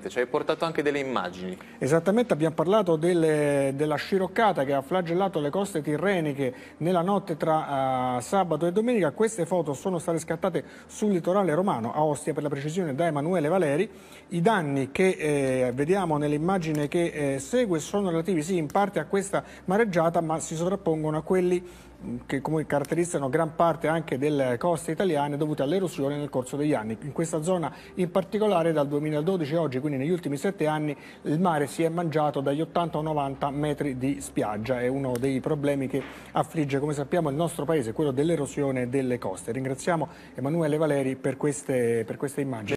esattamente, ci hai portato anche delle immagini. Esattamente, abbiamo parlato delle, della sciroccata che ha flagellato le coste tirreniche nella notte tra uh, sabato e domenica. Queste foto sono state scattate sul litorale romano, a Ostia per la precisione, da Emanuele Valeri. I danni che eh, vediamo nell'immagine che eh, segue sono relativi sì in parte a questa mareggiata, ma si sovrappongono a quelli che comunque caratterizzano gran parte anche delle coste italiane dovute all'erosione nel corso degli anni. In questa zona in particolare dal 2012 a oggi, quindi negli ultimi sette anni, il mare si è mangiato dagli 80 ai 90 metri di spiaggia. È uno dei problemi che affligge, come sappiamo, il nostro paese, quello dell'erosione delle coste. Ringraziamo Emanuele Valeri per queste, per queste immagini.